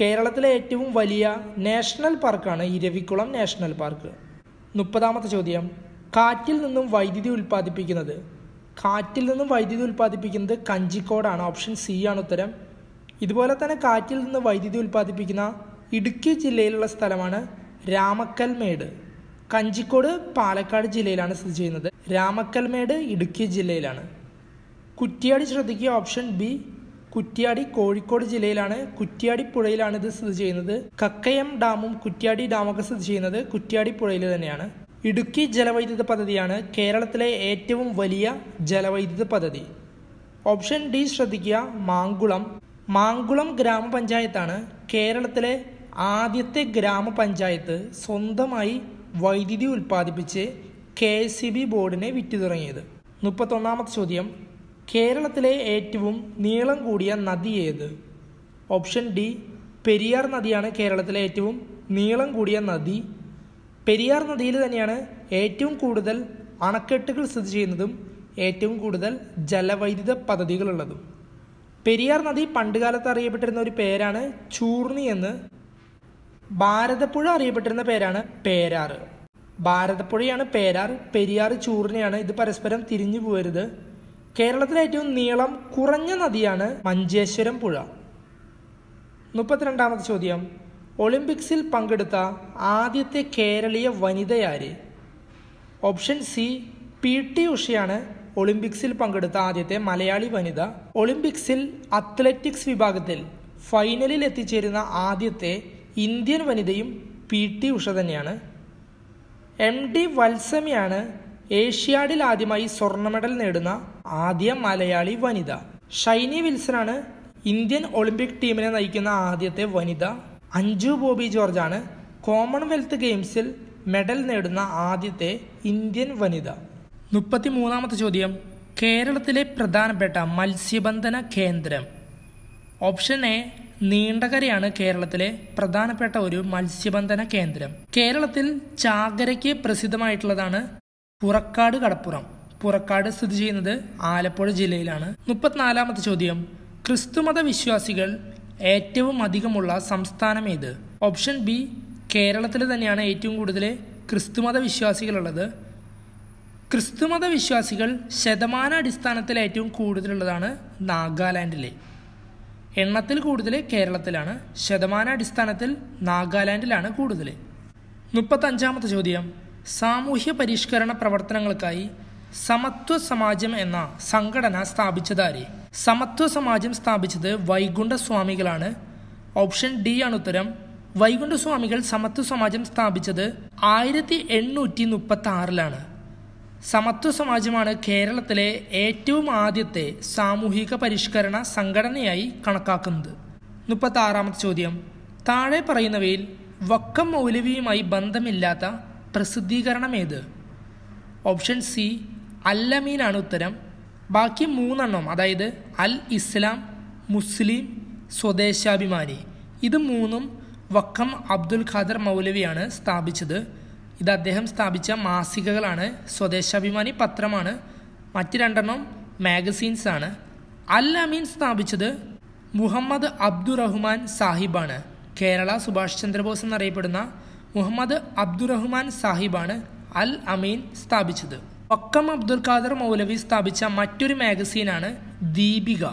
കേരളത്തിലെ ഏറ്റവും വലിയ നാഷണൽ പാർക്കാണ് ഇരവിക്കുളം നാഷണൽ പാർക്ക് മുപ്പതാമത്തെ ചോദ്യം കാറ്റിൽ നിന്നും വൈദ്യുതി ഉൽപ്പാദിപ്പിക്കുന്നത് കാറ്റിൽ നിന്നും വൈദ്യുതി ഉൽപ്പാദിപ്പിക്കുന്നത് കഞ്ചിക്കോടാണ് ഓപ്ഷൻ സി ആണ് ഉത്തരം ഇതുപോലെ തന്നെ കാറ്റിൽ നിന്ന് വൈദ്യുതി ഉൽപ്പാദിപ്പിക്കുന്ന ഇടുക്കി ജില്ലയിലുള്ള സ്ഥലമാണ് രാമക്കൽമേട് കഞ്ചിക്കോട് പാലക്കാട് ജില്ലയിലാണ് സ്ഥിതി ചെയ്യുന്നത് രാമക്കൽമേട് ഇടുക്കി ജില്ലയിലാണ് കുറ്റിയാടി ശ്രദ്ധിക്കുക ഓപ്ഷൻ ബി കുറ്റിയാടി കോഴിക്കോട് ജില്ലയിലാണ് കുറ്റിയാടി പുഴയിലാണ് ഇത് സ്ഥിതി ചെയ്യുന്നത് കക്കയം ഡാമും കുറ്റിയാടി ഡാമൊക്കെ സ്ഥിതി ചെയ്യുന്നത് കുറ്റിയാടി പുഴയിൽ തന്നെയാണ് ഇടുക്കി ജലവൈദ്യുത പദ്ധതിയാണ് കേരളത്തിലെ ഏറ്റവും വലിയ ജലവൈദ്യുത പദ്ധതി ഓപ്ഷൻ ഡി ശ്രദ്ധിക്കുക മാങ്കുളം മാങ്കുളം ഗ്രാമപഞ്ചായത്താണ് കേരളത്തിലെ ആദ്യത്തെ ഗ്രാമപഞ്ചായത്ത് സ്വന്തമായി വൈദ്യുതി ഉൽപ്പാദിപ്പിച്ച് കെ സി ബി ബോർഡിനെ വിറ്റു തുടങ്ങിയത് മുപ്പത്തൊന്നാമത്തെ ചോദ്യം കേരളത്തിലെ ഏറ്റവും നീളം കൂടിയ നദി ഏത് ഓപ്ഷൻ ഡി പെരിയാർ നദിയാണ് കേരളത്തിലെ ഏറ്റവും നീളം കൂടിയ നദി പെരിയാർ നദിയിൽ തന്നെയാണ് ഏറ്റവും കൂടുതൽ അണക്കെട്ടുകൾ സ്ഥിതി ചെയ്യുന്നതും ഏറ്റവും കൂടുതൽ ജലവൈദ്യുത പദ്ധതികളുള്ളതും പെരിയാർ നദി പണ്ടുകാലത്ത് അറിയപ്പെട്ടിരുന്ന ഒരു പേരാണ് ചൂർണി എന്ന് ഭാരതപ്പുഴ അറിയപ്പെട്ടിരുന്ന പേരാണ് പേരാറ് ഭാരതപ്പുഴയാണ് പേരാർ പെരിയാർ ചൂർണിയാണ് ഇത് പരസ്പരം തിരിഞ്ഞു പോരുത് കേരളത്തിലെ ഏറ്റവും നീളം കുറഞ്ഞ നദിയാണ് മഞ്ചേശ്വരം പുഴ മുപ്പത്തിരണ്ടാമത് ചോദ്യം ഒളിമ്പിക്സിൽ പങ്കെടുത്ത ആദ്യത്തെ കേരളീയ വനിതയാര് ഓപ്ഷൻ സി പി ടി ഉഷയാണ് ഒളിമ്പിക്സിൽ പങ്കെടുത്ത ആദ്യത്തെ മലയാളി വനിത ഒളിമ്പിക്സിൽ അത്ലറ്റിക്സ് വിഭാഗത്തിൽ ഫൈനലിൽ എത്തിച്ചേരുന്ന ആദ്യത്തെ ഇന്ത്യൻ വനിതയും പി ടി ഉഷ തന്നെയാണ് എം ഡി വത്സമിയാണ് ഏഷ്യാഡിൽ ആദ്യമായി സ്വർണ്ണ മെഡൽ നേടുന്ന ആദ്യ മലയാളി വനിത ഷൈനി വിൽസൺ ആണ് ഇന്ത്യൻ ഒളിമ്പിക് ടീമിനെ നയിക്കുന്ന ആദ്യത്തെ വനിത അഞ്ജു ബോബി ജോർജാണ് കോമൺവെൽത്ത് ഗെയിംസിൽ മെഡൽ നേടുന്ന ആദ്യത്തെ ഇന്ത്യൻ വനിത മുപ്പത്തി മൂന്നാമത്തെ ചോദ്യം കേരളത്തിലെ പ്രധാനപ്പെട്ട മത്സ്യബന്ധന കേന്ദ്രം ഓപ്ഷൻ എ നീണ്ടകരയാണ് കേരളത്തിലെ പ്രധാനപ്പെട്ട ഒരു മത്സ്യബന്ധന കേന്ദ്രം കേരളത്തിൽ ചാകരയ്ക്ക് പ്രസിദ്ധമായിട്ടുള്ളതാണ് പുറക്കാട് കടപ്പുറം പുറക്കാട് സ്ഥിതി ചെയ്യുന്നത് ആലപ്പുഴ ജില്ലയിലാണ് മുപ്പത്തിനാലാമത്തെ ചോദ്യം ക്രിസ്തുമത വിശ്വാസികൾ ഏറ്റവും അധികമുള്ള സംസ്ഥാനം ഏത് ഓപ്ഷൻ ബി കേരളത്തിൽ തന്നെയാണ് ഏറ്റവും കൂടുതൽ ക്രിസ്തുമത വിശ്വാസികളുള്ളത് ക്രിസ്തുമത വിശ്വാസികൾ ശതമാന അടിസ്ഥാനത്തിൽ ഏറ്റവും കൂടുതലുള്ളതാണ് നാഗാലാൻഡിലെ എണ്ണത്തിൽ കൂടുതൽ കേരളത്തിലാണ് ശതമാന അടിസ്ഥാനത്തിൽ നാഗാലാൻഡിലാണ് കൂടുതൽ മുപ്പത്തഞ്ചാമത്തെ ചോദ്യം സാമൂഹ്യ പരിഷ്കരണ പ്രവർത്തനങ്ങൾക്കായി സമത്വ സമാജം എന്ന സംഘടന സ്ഥാപിച്ചതാരേ സമത്വ സമാജം സ്ഥാപിച്ചത് വൈകുണ്ഠ സ്വാമികളാണ് ഓപ്ഷൻ ഡി ആണ് ഉത്തരം വൈകുണ്ഠ സ്വാമികൾ സമത്വ സമാജം സ്ഥാപിച്ചത് ആയിരത്തി എണ്ണൂറ്റി മുപ്പത്തി ആറിലാണ് സമത്വ സമാജമാണ് കേരളത്തിലെ ഏറ്റവും ആദ്യത്തെ സാമൂഹിക പരിഷ്കരണ സംഘടനയായി കണക്കാക്കുന്നത് മുപ്പത്തി ആറാമത്തെ ചോദ്യം താഴെ പറയുന്നവയിൽ വക്കം മൗലവിയുമായി ബന്ധമില്ലാത്ത പ്രസിദ്ധീകരണം ഏത് ഓപ്ഷൻ സി അല്ലമീനാണ് ഉത്തരം ബാക്കി മൂന്നെണ്ണം അതായത് അൽ ഇസ്ലാം മുസ്ലിം സ്വദേശാഭിമാനി ഇത് മൂന്നും വക്കം അബ്ദുൽ ഖാദർ മൗലവിയാണ് സ്ഥാപിച്ചത് ഇത് അദ്ദേഹം സ്ഥാപിച്ച മാസികകളാണ് സ്വദേശാഭിമാനി പത്രമാണ് മറ്റ് രണ്ടെണ്ണം മാഗസീൻസ് ആണ് അൽ അമീൻ സ്ഥാപിച്ചത് മുഹമ്മദ് അബ്ദുറഹ്മാൻ സാഹിബാണ് കേരള സുഭാഷ് ചന്ദ്രബോസ് എന്നറിയപ്പെടുന്ന മുഹമ്മദ് അബ്ദുറഹ്മാൻ സാഹിബാണ് അൽ അമീൻ സ്ഥാപിച്ചത് പക്കം അബ്ദുൽ ഖാദർ മൗലവി സ്ഥാപിച്ച മറ്റൊരു മാഗസീനാണ് ദീപിക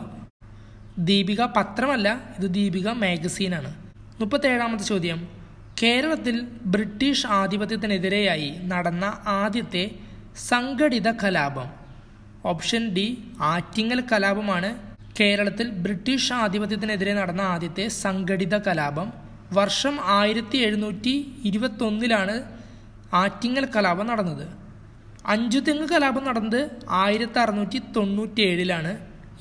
ദീപിക പത്രമല്ല ഇത് ദീപിക മാഗസീനാണ് മുപ്പത്തേഴാമത്തെ ചോദ്യം കേരളത്തിൽ ബ്രിട്ടീഷ് ആധിപത്യത്തിനെതിരെയായി നടന്ന ആദ്യത്തെ സംഘടിത കലാപം ഓപ്ഷൻ ഡി ആറ്റിങ്ങൽ കലാപമാണ് കേരളത്തിൽ ബ്രിട്ടീഷ് ആധിപത്യത്തിനെതിരെ നടന്ന ആദ്യത്തെ സംഘടിത കലാപം വർഷം ആയിരത്തി എഴുന്നൂറ്റി ഇരുപത്തൊന്നിലാണ് ആറ്റിങ്ങൽ കലാപം നടന്നത് അഞ്ചു തെങ്ങ് കലാപം നടന്നത് ആയിരത്തി അറുന്നൂറ്റി തൊണ്ണൂറ്റി ഏഴിലാണ്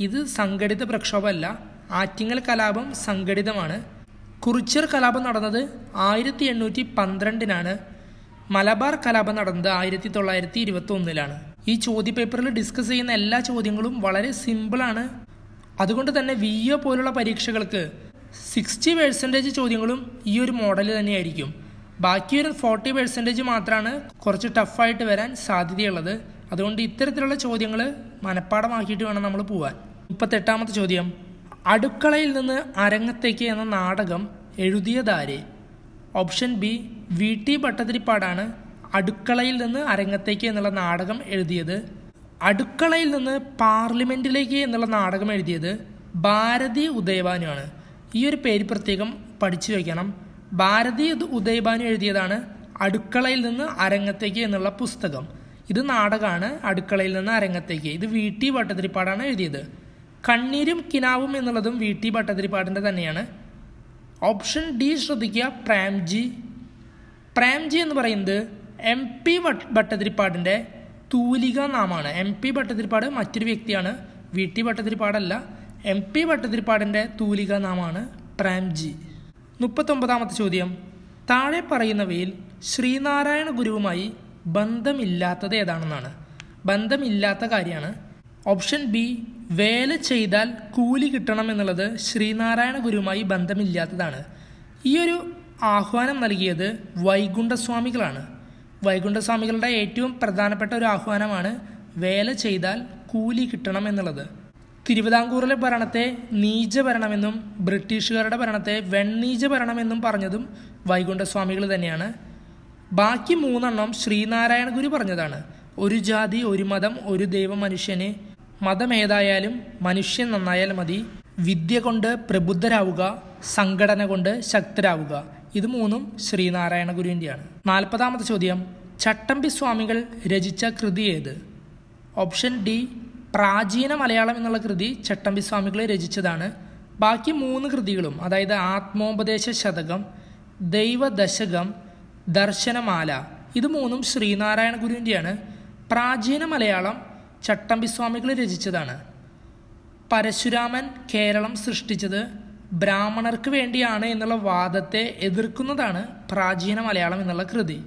ഇത് സംഘടിത പ്രക്ഷോഭമല്ല ആറ്റിങ്ങൽ കലാപം സംഘടിതമാണ് കുറിച്ചർ കലാപം നടന്നത് ആയിരത്തി എണ്ണൂറ്റി പന്ത്രണ്ടിനാണ് മലബാർ കലാപം നടന്നത് ആയിരത്തി തൊള്ളായിരത്തി ഇരുപത്തി ഒന്നിലാണ് ഈ ചോദ്യ പേപ്പറിൽ ഡിസ്കസ് ചെയ്യുന്ന എല്ലാ ചോദ്യങ്ങളും വളരെ സിമ്പിളാണ് അതുകൊണ്ട് തന്നെ വി ഒ പോലുള്ള പരീക്ഷകൾക്ക് സിക്സ്റ്റി പെർസെൻറ്റേജ് ചോദ്യങ്ങളും ഈ ഒരു മോഡൽ തന്നെയായിരിക്കും ബാക്കി ഒരു ഫോർട്ടി പെർസെൻറ്റേജ് മാത്രമാണ് കുറച്ച് ടഫായിട്ട് വരാൻ സാധ്യതയുള്ളത് അതുകൊണ്ട് ഇത്തരത്തിലുള്ള ചോദ്യങ്ങൾ മനഃപ്പാടമാക്കിയിട്ട് വേണം നമ്മൾ പോവാൻ മുപ്പത്തെട്ടാമത്തെ ചോദ്യം അടുക്കളയിൽ നിന്ന് അരങ്ങത്തേക്ക് എന്ന നാടകം എഴുതിയതാരെ ഓപ്ഷൻ ബി വി ടി ഭട്ടതിരിപ്പാടാണ് അടുക്കളയിൽ നിന്ന് അരങ്ങത്തേക്ക് എന്നുള്ള നാടകം എഴുതിയത് അടുക്കളയിൽ നിന്ന് പാർലമെൻറ്റിലേക്ക് എന്നുള്ള നാടകം എഴുതിയത് ഭാരതി ഉദയവാനുമാണ് ഈ ഒരു പേര് പ്രത്യേകം പഠിച്ചു വയ്ക്കണം ഭാരതി ഉദയഭാനു എഴുതിയതാണ് അടുക്കളയിൽ നിന്ന് അരങ്ങത്തേക്ക് എന്നുള്ള പുസ്തകം ഇത് നാടകമാണ് അടുക്കളയിൽ നിന്ന് അരങ്ങത്തേക്ക് ഇത് വി ടി ഭട്ടതിരിപ്പാടാണ് എഴുതിയത് കണ്ണീരും കിനാവും എന്നുള്ളതും വി ടി ഭട്ടതിരിപ്പാടിൻ്റെ തന്നെയാണ് ഓപ്ഷൻ ഡി ശ്രദ്ധിക്കുക പ്രേംജി പ്രേംജി എന്ന് പറയുന്നത് എം പി ഭട്ടതിരിപ്പാടിൻ്റെ തൂലിക നാമാണ് എം പി ഭട്ടതിരിപ്പാട് മറ്റൊരു വ്യക്തിയാണ് വി ടി ഭട്ടതിരിപ്പാടല്ല എം പി ഭട്ടതിരിപ്പാടിൻ്റെ തൂലിക നാമാണ് പ്രേംജി മുപ്പത്തൊമ്പതാമത്തെ ചോദ്യം താഴെ പറയുന്നവയിൽ ശ്രീനാരായണ ഗുരുവുമായി ബന്ധമില്ലാത്തത് ഏതാണെന്നാണ് ബന്ധമില്ലാത്ത കാര്യമാണ് ഓപ്ഷൻ ബി വേല ചെയ്താൽ കൂലി കിട്ടണം എന്നുള്ളത് ശ്രീനാരായണ ഗുരുവുമായി ബന്ധമില്ലാത്തതാണ് ഈ ഒരു ആഹ്വാനം നൽകിയത് വൈകുണ്ഠസ്വാമികളാണ് വൈകുണ്ഠസ്വാമികളുടെ ഏറ്റവും പ്രധാനപ്പെട്ട ഒരു ആഹ്വാനമാണ് വേല ചെയ്താൽ കൂലി കിട്ടണം എന്നുള്ളത് തിരുവിതാംകൂറിലെ ഭരണത്തെ നീച ഭരണമെന്നും ബ്രിട്ടീഷുകാരുടെ ഭരണത്തെ ഭരണമെന്നും പറഞ്ഞതും വൈകുണ്ഠസ്വാമികൾ തന്നെയാണ് ബാക്കി മൂന്നെണ്ണം ശ്രീനാരായണ ഗുരു പറഞ്ഞതാണ് ഒരു ജാതി ഒരു മതം ഒരു ദൈവ മനുഷ്യന് മതമേതായാലും മനുഷ്യൻ നന്നായാൽ മതി വിദ്യ കൊണ്ട് പ്രബുദ്ധരാവുക സംഘടന കൊണ്ട് ശക്തരാവുക ഇത് മൂന്നും ശ്രീനാരായണ ഗുരുവിൻ്റെയാണ് നാൽപ്പതാമത്തെ ചോദ്യം ചട്ടമ്പി സ്വാമികൾ രചിച്ച കൃതി ഏത് ഓപ്ഷൻ ഡി പ്രാചീന മലയാളം എന്നുള്ള കൃതി ചട്ടമ്പി സ്വാമികൾ രചിച്ചതാണ് ബാക്കി മൂന്ന് കൃതികളും അതായത് ആത്മോപദേശ ശതകം ദൈവദശകം ദർശനമാല ഇത് മൂന്നും ശ്രീനാരായണ ഗുരുവിൻ്റെയാണ് പ്രാചീന മലയാളം ചട്ടമ്പി സ്വാമികൾ രചിച്ചതാണ് പരശുരാമൻ കേരളം സൃഷ്ടിച്ചത് ബ്രാഹ്മണർക്ക് വേണ്ടിയാണ് എന്നുള്ള വാദത്തെ എതിർക്കുന്നതാണ് പ്രാചീന മലയാളം എന്നുള്ള കൃതി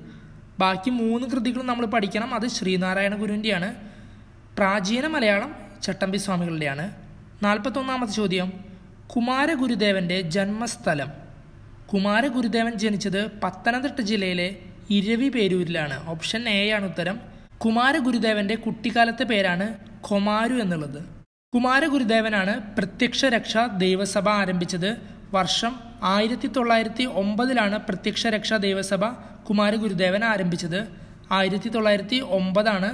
ബാക്കി മൂന്ന് കൃതികളും നമ്മൾ പഠിക്കണം അത് ശ്രീനാരായണ ഗുരുവിൻ്റെയാണ് പ്രാചീന മലയാളം ചട്ടമ്പി സ്വാമികളുടെയാണ് നാൽപ്പത്തൊന്നാമത്തെ ചോദ്യം കുമാരഗുരുദേവൻ്റെ ജന്മസ്ഥലം കുമാരഗുരുദേവൻ ജനിച്ചത് പത്തനംതിട്ട ജില്ലയിലെ ഇരവി പേരൂരിലാണ് ഓപ്ഷൻ എ ആണ് ഉത്തരം കുമാരഗുരുദേവൻ്റെ കുട്ടിക്കാലത്തെ പേരാണ് കൊമാരു എന്നുള്ളത് കുമാരഗുരുദേവനാണ് പ്രത്യക്ഷ രക്ഷ ദൈവസഭ ആരംഭിച്ചത് വർഷം ആയിരത്തി തൊള്ളായിരത്തി ഒമ്പതിലാണ് പ്രത്യക്ഷ രക്ഷ ദൈവസഭ കുമാരഗുരുദേവൻ ആരംഭിച്ചത് ആയിരത്തി തൊള്ളായിരത്തി ഒമ്പതാണ്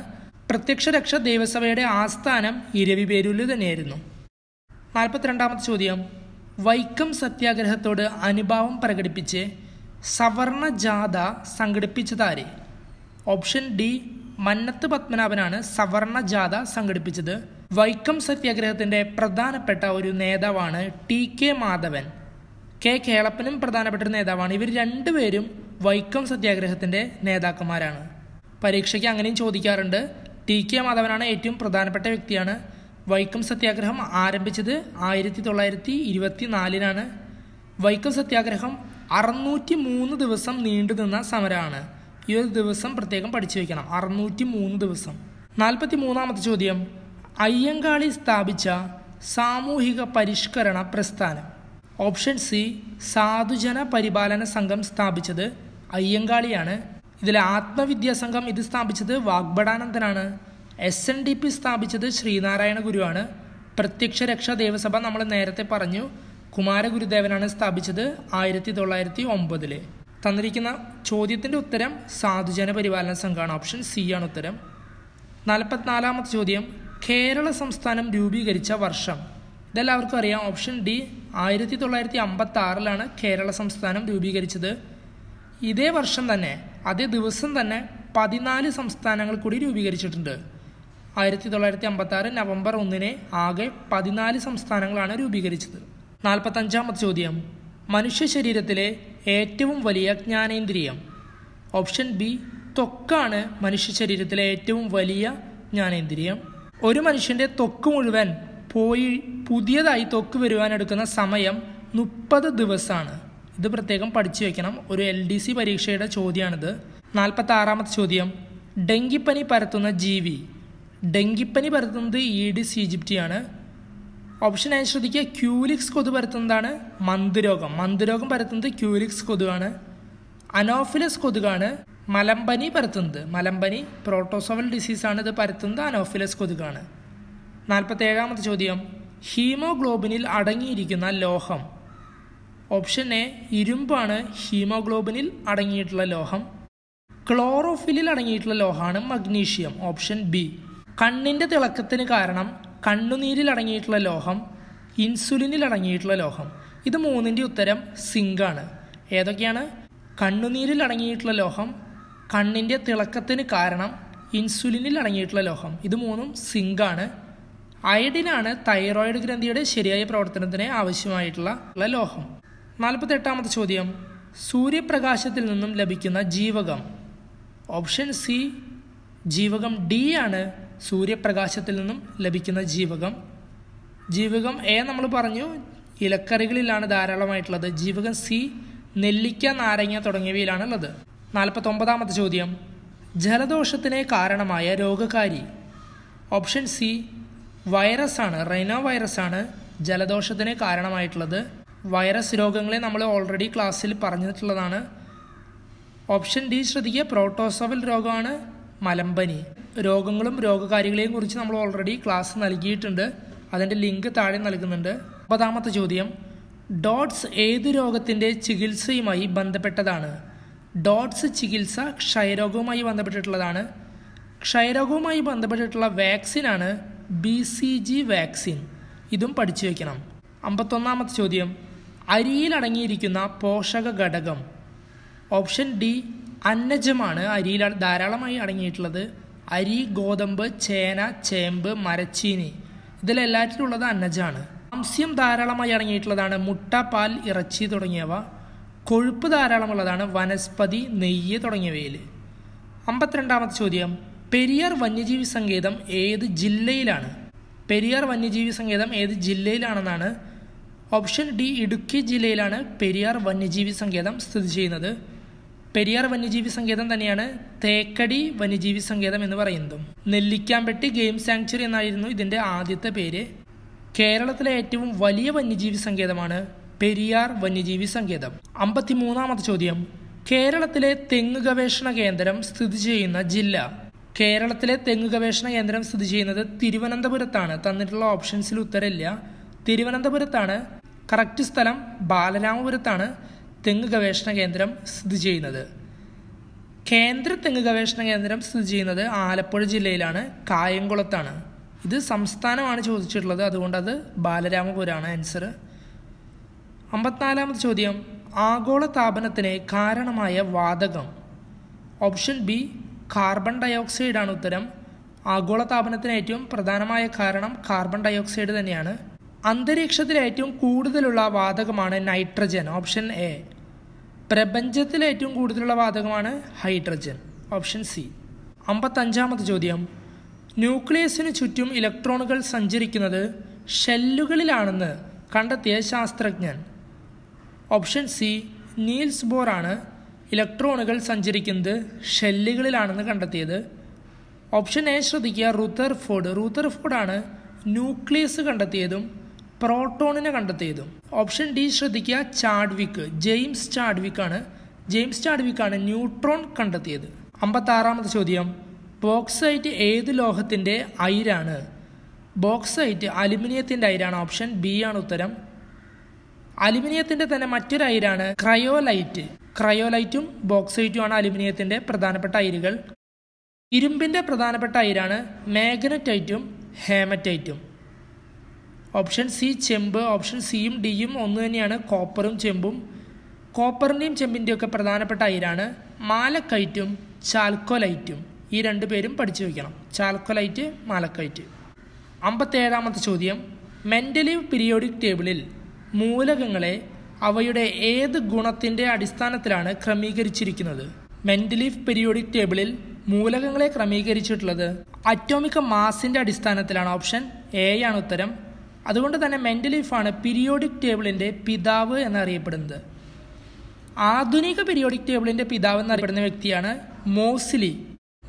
പ്രത്യക്ഷരക്ഷ ദേവസഭയുടെ ആസ്ഥാനം ഇരവിപേരൂരിൽ തന്നെയായിരുന്നു നാൽപ്പത്തിരണ്ടാമത്തെ ചോദ്യം വൈക്കം സത്യാഗ്രഹത്തോട് അനുഭാവം പ്രകടിപ്പിച്ച് സവർണ ജാഥ സംഘടിപ്പിച്ചതാരെ ഓപ്ഷൻ ഡി മന്നത്ത് പത്മനാഭനാണ് സവർണ ജാഥ സംഘടിപ്പിച്ചത് വൈക്കം സത്യാഗ്രഹത്തിൻ്റെ പ്രധാനപ്പെട്ട ഒരു നേതാവാണ് ടി കെ മാധവൻ കെ കേളപ്പനും പ്രധാനപ്പെട്ട ഒരു നേതാവാണ് ഇവർ രണ്ടുപേരും വൈക്കം സത്യാഗ്രഹത്തിൻ്റെ നേതാക്കന്മാരാണ് പരീക്ഷയ്ക്ക് അങ്ങനെയും ചോദിക്കാറുണ്ട് ടി കെ മാധവനാണ് ഏറ്റവും പ്രധാനപ്പെട്ട വ്യക്തിയാണ് വൈക്കം സത്യാഗ്രഹം ആരംഭിച്ചത് ആയിരത്തി തൊള്ളായിരത്തി ഇരുപത്തി നാലിനാണ് വൈക്കം സത്യാഗ്രഹം അറുന്നൂറ്റി മൂന്ന് ദിവസം നീണ്ടുനിന്ന സമരമാണ് ഈ ഒരു ദിവസം പ്രത്യേകം പഠിച്ചു വയ്ക്കണം അറുന്നൂറ്റി മൂന്ന് ദിവസം നാൽപ്പത്തി മൂന്നാമത്തെ ചോദ്യം അയ്യങ്കാളി സ്ഥാപിച്ച സാമൂഹിക പരിഷ്കരണ പ്രസ്ഥാനം ഓപ്ഷൻ സി സാധുജന പരിപാലന സംഘം സ്ഥാപിച്ചത് അയ്യങ്കാളിയാണ് ഇതിൽ സംഘം ഇത് സ്ഥാപിച്ചത് വാഗ്ബടാനന്ദനാണ് എസ് എൻ ഡി പി സ്ഥാപിച്ചത് ശ്രീനാരായണ ഗുരുവാണ് പ്രത്യക്ഷ രക്ഷാ ദേവസഭ നമ്മൾ നേരത്തെ പറഞ്ഞു കുമാരഗുരുദേവനാണ് സ്ഥാപിച്ചത് ആയിരത്തി തൊള്ളായിരത്തി ഒമ്പതിൽ തന്നിരിക്കുന്ന ചോദ്യത്തിൻ്റെ ഉത്തരം സാധുജന പരിപാലന സംഘമാണ് ഓപ്ഷൻ സി ആണ് ഉത്തരം നാൽപ്പത്തിനാലാമത്തെ ചോദ്യം കേരള സംസ്ഥാനം രൂപീകരിച്ച വർഷം ഇതെല്ലാവർക്കും അറിയാം ഓപ്ഷൻ ഡി ആയിരത്തി തൊള്ളായിരത്തി അമ്പത്തി ആറിലാണ് കേരള സംസ്ഥാനം രൂപീകരിച്ചത് ഇതേ വർഷം തന്നെ അതേ ദിവസം തന്നെ പതിനാല് സംസ്ഥാനങ്ങൾ കൂടി രൂപീകരിച്ചിട്ടുണ്ട് ആയിരത്തി തൊള്ളായിരത്തി അമ്പത്തി ആറ് നവംബർ ഒന്നിന് ആകെ പതിനാല് സംസ്ഥാനങ്ങളാണ് രൂപീകരിച്ചത് നാൽപ്പത്തഞ്ചാമത് ചോദ്യം മനുഷ്യ ശരീരത്തിലെ ഏറ്റവും വലിയ ജ്ഞാനേന്ദ്രിയം ഓപ്ഷൻ ബി ത്വക്കാണ് മനുഷ്യ ശരീരത്തിലെ ഏറ്റവും വലിയ ജ്ഞാനേന്ദ്രിയം ഒരു മനുഷ്യൻ്റെ ത്വക്ക് മുഴുവൻ പോയി പുതിയതായി ത്വക്ക് വരുവാനെടുക്കുന്ന സമയം മുപ്പത് ദിവസമാണ് ഇത് പ്രത്യേകം പഠിച്ചു വയ്ക്കണം ഒരു എൽ ഡി സി പരീക്ഷയുടെ ചോദ്യമാണിത് നാൽപ്പത്തി ആറാമത്തെ ചോദ്യം ഡെങ്കിപ്പനി പരത്തുന്ന ജീവി ഡെങ്കിപ്പനി പരത്തുന്നത് ഈഡിസ് ഈജിപ്റ്റിയാണ് ഓപ്ഷൻ ആയി ശ്രദ്ധിക്കുക ക്യൂലിക്സ് കൊതു പരത്തുന്നതാണ് മന്ദുരോഗം മന്ദുരോഗം പരത്തുന്നത് ക്യൂലിക്സ് കൊതുവാണ് അനോഫിലസ് കൊതുകാണ് മലമ്പനി പരത്തുന്നത് മലമ്പനി പ്രോട്ടോസോവൽ ഡിസീസാണ് ഇത് പരത്തുന്നത് അനോഫിലസ് കൊതുകാണ് ഏഴാമത്തെ ചോദ്യം ഹീമോഗ്ലോബിനിൽ അടങ്ങിയിരിക്കുന്ന ലോഹം ഓപ്ഷൻ എ ഇരുമ്പാണ് ഹീമോഗ്ലോബിനിൽ അടങ്ങിയിട്ടുള്ള ലോഹം ക്ലോറോഫിലിൽ അടങ്ങിയിട്ടുള്ള ലോഹമാണ് മഗ്നീഷ്യം ഓപ്ഷൻ ബി കണ്ണിൻ്റെ തിളക്കത്തിന് കാരണം കണ്ണുനീരിൽ അടങ്ങിയിട്ടുള്ള ലോഹം ഇൻസുലിനിൽ അടങ്ങിയിട്ടുള്ള ലോഹം ഇത് മൂന്നിൻ്റെ ഉത്തരം സിങ്കാണ് ഏതൊക്കെയാണ് കണ്ണുനീരിൽ അടങ്ങിയിട്ടുള്ള ലോഹം കണ്ണിൻ്റെ തിളക്കത്തിന് കാരണം ഇൻസുലിനിൽ അടങ്ങിയിട്ടുള്ള ലോഹം ഇത് മൂന്നും സിങ്കാണ് അയഡിനാണ് തൈറോയിഡ് ഗ്രന്ഥിയുടെ ശരിയായ പ്രവർത്തനത്തിന് ആവശ്യമായിട്ടുള്ള ലോഹം നാൽപ്പത്തെട്ടാമത്തെ ചോദ്യം സൂര്യപ്രകാശത്തിൽ നിന്നും ലഭിക്കുന്ന ജീവകം ഓപ്ഷൻ സി ജീവകം ഡി ആണ് സൂര്യപ്രകാശത്തിൽ നിന്നും ലഭിക്കുന്ന ജീവകം ജീവകം എ നമ്മൾ പറഞ്ഞു ഇലക്കറികളിലാണ് ധാരാളമായിട്ടുള്ളത് ജീവകം സി നെല്ലിക്ക നാരങ്ങ തുടങ്ങിയവയിലാണ് ഉള്ളത് നാൽപ്പത്തൊമ്പതാമത്തെ ചോദ്യം ജലദോഷത്തിന് കാരണമായ രോഗകാരി ഓപ്ഷൻ സി വൈറസ് ആണ് റൈനോ ആണ് ജലദോഷത്തിന് കാരണമായിട്ടുള്ളത് വൈറസ് രോഗങ്ങളെ നമ്മൾ ഓൾറെഡി ക്ലാസ്സിൽ പറഞ്ഞിട്ടുള്ളതാണ് ഓപ്ഷൻ ഡി ശ്രദ്ധിക്കുക പ്രോട്ടോസോവൽ രോഗമാണ് മലമ്പനി രോഗങ്ങളും രോഗകാരികളെയും കുറിച്ച് നമ്മൾ ഓൾറെഡി ക്ലാസ് നൽകിയിട്ടുണ്ട് അതിൻ്റെ ലിങ്ക് താഴെ നൽകുന്നുണ്ട് ഒമ്പതാമത്തെ ചോദ്യം ഡോട്ട്സ് ഏത് രോഗത്തിൻ്റെ ചികിത്സയുമായി ബന്ധപ്പെട്ടതാണ് ഡോട്ട്സ് ചികിത്സ ക്ഷയരോഗവുമായി ബന്ധപ്പെട്ടിട്ടുള്ളതാണ് ക്ഷയരോഗവുമായി ബന്ധപ്പെട്ടിട്ടുള്ള വാക്സിനാണ് ബി സി ജി വാക്സിൻ ഇതും പഠിച്ചു വയ്ക്കണം അമ്പത്തൊന്നാമത്തെ ചോദ്യം അരിയിൽ അടങ്ങിയിരിക്കുന്ന പോഷക ഘടകം ഓപ്ഷൻ ഡി അന്നജമാണ് അരിയിൽ ധാരാളമായി അടങ്ങിയിട്ടുള്ളത് അരി ഗോതമ്പ് ചേന ചേമ്പ് മരച്ചീനി ഇതിലെല്ലാറ്റിലുള്ളത് അന്നജമാണ് മാംസ്യം ധാരാളമായി അടങ്ങിയിട്ടുള്ളതാണ് മുട്ട പാൽ ഇറച്ചി തുടങ്ങിയവ കൊഴുപ്പ് ധാരാളമുള്ളതാണ് വനസ്പതി നെയ്യ് തുടങ്ങിയവയിൽ അമ്പത്തിരണ്ടാമത്തെ ചോദ്യം പെരിയാർ വന്യജീവി സങ്കേതം ഏത് ജില്ലയിലാണ് പെരിയാർ വന്യജീവി സങ്കേതം ഏത് ജില്ലയിലാണെന്നാണ് ഓപ്ഷൻ ഡി ഇടുക്കി ജില്ലയിലാണ് പെരിയാർ വന്യജീവി സങ്കേതം സ്ഥിതി ചെയ്യുന്നത് പെരിയാർ വന്യജീവി സങ്കേതം തന്നെയാണ് തേക്കടി വന്യജീവി സങ്കേതം എന്ന് പറയുന്നതും നെല്ലിക്കാമ്പെട്ടി ഗെയിം സാങ്ച്വറി എന്നായിരുന്നു ഇതിൻ്റെ ആദ്യത്തെ പേര് കേരളത്തിലെ ഏറ്റവും വലിയ വന്യജീവി സങ്കേതമാണ് പെരിയാർ വന്യജീവി സങ്കേതം അമ്പത്തിമൂന്നാമത്തെ ചോദ്യം കേരളത്തിലെ തെങ്ങ് ഗവേഷണ കേന്ദ്രം സ്ഥിതി ചെയ്യുന്ന ജില്ല കേരളത്തിലെ തെങ്ങ് ഗവേഷണ കേന്ദ്രം സ്ഥിതി ചെയ്യുന്നത് തിരുവനന്തപുരത്താണ് തന്നിട്ടുള്ള ഓപ്ഷൻസിൽ ഉത്തരമില്ല തിരുവനന്തപുരത്താണ് കറക്റ്റ് സ്ഥലം ബാലരാമപുരത്താണ് തെങ്ങ് ഗവേഷണ കേന്ദ്രം സ്ഥിതി ചെയ്യുന്നത് കേന്ദ്ര തെങ്ങ് ഗവേഷണ കേന്ദ്രം സ്ഥിതി ചെയ്യുന്നത് ആലപ്പുഴ ജില്ലയിലാണ് കായംകുളത്താണ് ഇത് സംസ്ഥാനമാണ് ചോദിച്ചിട്ടുള്ളത് അതുകൊണ്ട് അത് ബാലരാമപുരമാണ് ആൻസർ അമ്പത്തിനാലാമത് ചോദ്യം ആഗോള താപനത്തിന് കാരണമായ വാതകം ഓപ്ഷൻ ബി കാർബൺ ഡയോക്സൈഡാണ് ഉത്തരം ആഗോള താപനത്തിന് ഏറ്റവും പ്രധാനമായ കാരണം കാർബൺ ഡയോക്സൈഡ് തന്നെയാണ് അന്തരീക്ഷത്തിൽ ഏറ്റവും കൂടുതലുള്ള വാതകമാണ് നൈട്രജൻ ഓപ്ഷൻ എ പ്രപഞ്ചത്തിൽ ഏറ്റവും കൂടുതലുള്ള വാതകമാണ് ഹൈഡ്രജൻ ഓപ്ഷൻ സി അമ്പത്തഞ്ചാമത്തെ ചോദ്യം ന്യൂക്ലിയസിന് ചുറ്റും ഇലക്ട്രോണുകൾ സഞ്ചരിക്കുന്നത് ഷെല്ലുകളിലാണെന്ന് കണ്ടെത്തിയ ശാസ്ത്രജ്ഞൻ ഓപ്ഷൻ സി നീൽസ് ബോറാണ് ഇലക്ട്രോണുകൾ സഞ്ചരിക്കുന്നത് ഷെല്ലുകളിലാണെന്ന് കണ്ടെത്തിയത് ഓപ്ഷൻ എ ശ്രദ്ധിക്കുക റൂത്തർ ഫോർഡ് റൂത്തർ ഫോർഡാണ് ന്യൂക്ലിയസ് കണ്ടെത്തിയതും പ്രോട്ടോണിനെ കണ്ടെത്തിയതും ഓപ്ഷൻ ഡി ശ്രദ്ധിക്കുക ചാഡ്വിക്ക് ജെയിംസ് ചാഡ്വിക്കാണ് ജെയിംസ് ചാഡ്വിക്കാണ് ന്യൂട്രോൺ കണ്ടെത്തിയത് അമ്പത്താറാമത്തെ ചോദ്യം ബോക്സൈറ്റ് ഏത് ലോഹത്തിൻ്റെ അയിരാണ് ബോക്സൈറ്റ് അലുമിനിയത്തിൻ്റെ അയിരാണ് ഓപ്ഷൻ ബി ആണ് ഉത്തരം അലുമിനിയത്തിൻ്റെ തന്നെ മറ്റൊരു അയിരാണ് ക്രയോലൈറ്റ് ക്രയോലൈറ്റും ബോക്സൈറ്റും ആണ് അലുമിനിയത്തിൻ്റെ പ്രധാനപ്പെട്ട അയിരുകൾ ഇരുമ്പിൻ്റെ പ്രധാനപ്പെട്ട അയിരാണ് മാഗ്നറ്റൈറ്റും ഹേമറ്റൈറ്റും ഓപ്ഷൻ സി ചെമ്പ് ഓപ്ഷൻ സിയും ഡിയും ഒന്ന് തന്നെയാണ് കോപ്പറും ചെമ്പും കോപ്പറിൻ്റെയും ചെമ്പിൻ്റെയും ഒക്കെ പ്രധാനപ്പെട്ട അയിരാണ് മാലക്കൈറ്റും ചാൽക്കോലൈറ്റും ഈ രണ്ട് പേരും പഠിച്ചു വയ്ക്കണം ചാൽക്കോലൈറ്റ് മാലക്കൈറ്റ് അമ്പത്തേഴാമത്തെ ചോദ്യം മെൻ്റലി പീരിയോഡിക് ടേബിളിൽ മൂലകങ്ങളെ അവയുടെ ഏത് ഗുണത്തിൻ്റെ അടിസ്ഥാനത്തിലാണ് ക്രമീകരിച്ചിരിക്കുന്നത് മെൻ്റലീഫ് പീരിയോഡിക് ടേബിളിൽ മൂലകങ്ങളെ ക്രമീകരിച്ചിട്ടുള്ളത് അറ്റോമിക മാസിൻ്റെ അടിസ്ഥാനത്തിലാണ് ഓപ്ഷൻ എ ആണ് ഉത്തരം അതുകൊണ്ട് തന്നെ മെൻ്റ് ആണ് പീരിയോഡിക് ടേബിളിൻ്റെ പിതാവ് എന്നറിയപ്പെടുന്നത് ആധുനിക പീരിയോഡിക് ടേബിളിൻ്റെ പിതാവ് എന്നറിയപ്പെടുന്ന വ്യക്തിയാണ് മോസ്ലി